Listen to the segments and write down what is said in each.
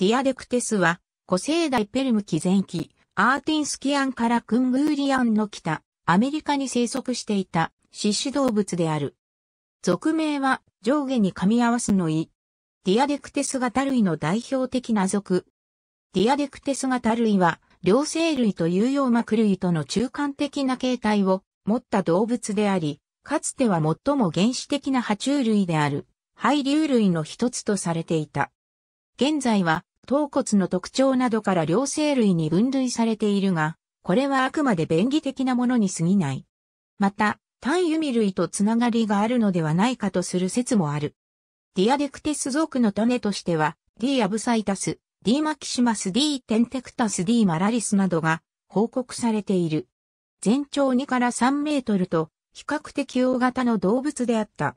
ディアデクテスは、古生代ペルム紀前期、アーティンスキアンからクングーリアンの北、アメリカに生息していた、獅子動物である。俗名は、上下に噛み合わすのい。ディアデクテス型類の代表的な属。ディアデクテス型類は、両生類と有用膜類との中間的な形態を持った動物であり、かつては最も原始的な爬虫類である、廃竜類の一つとされていた。現在は頭骨の特徴などから両生類に分類されているが、これはあくまで便宜的なものに過ぎない。また、単ユミ類とつながりがあるのではないかとする説もある。ディアデクテス属の種としては、ディアブサイタス、ディマキシマス、ディテンテクタス、ディマラリスなどが報告されている。全長2から3メートルと、比較的大型の動物であった。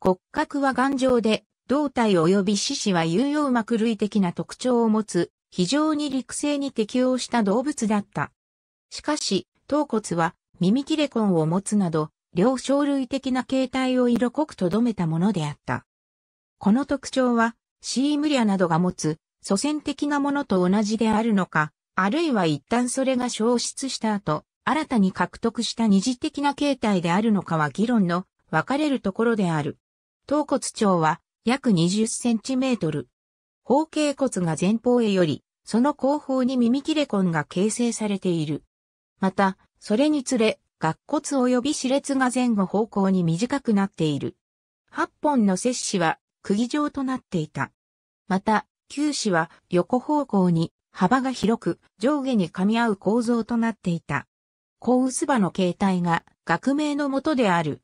骨格は頑丈で、胴体及び四肢は有用膜類的な特徴を持つ、非常に陸生に適応した動物だった。しかし、頭骨は耳切れ根を持つなど、両生類的な形態を色濃く留めたものであった。この特徴は、シームリアなどが持つ祖先的なものと同じであるのか、あるいは一旦それが消失した後、新たに獲得した二次的な形態であるのかは議論の分かれるところである。頭骨長は約20センチメートル。方形骨が前方へより、その後方に耳切れ根が形成されている。また、それにつれ、顎骨及び歯列が前後方向に短くなっている。8本の摂氏は釘状となっていた。また、球歯は横方向に幅が広く上下に噛み合う構造となっていた。高薄葉の形態が学名のもとである。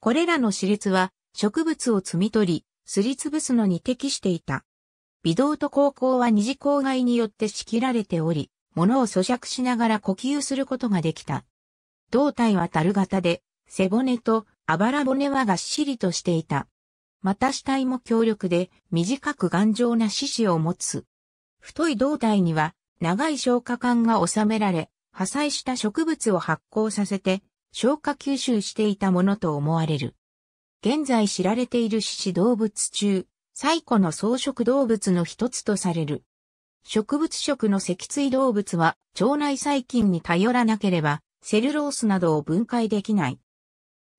これらの歯列は植物を摘み取り、すりつぶすのに適していた。微動と高校は二次公害によって仕切られており、物を咀嚼しながら呼吸することができた。胴体は樽型で、背骨とあばら骨はがっしりとしていた。また死体も強力で短く頑丈な四肢を持つ。太い胴体には長い消化管が収められ、破砕した植物を発酵させて消化吸収していたものと思われる。現在知られている獅子動物中、最古の草食動物の一つとされる。植物食の脊椎動物は腸内細菌に頼らなければセルロースなどを分解できない。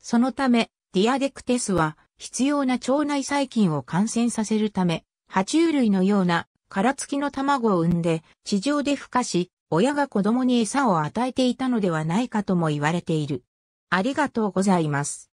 そのため、ディアデクテスは必要な腸内細菌を感染させるため、爬虫類のような殻付きの卵を産んで地上で孵化し、親が子供に餌を与えていたのではないかとも言われている。ありがとうございます。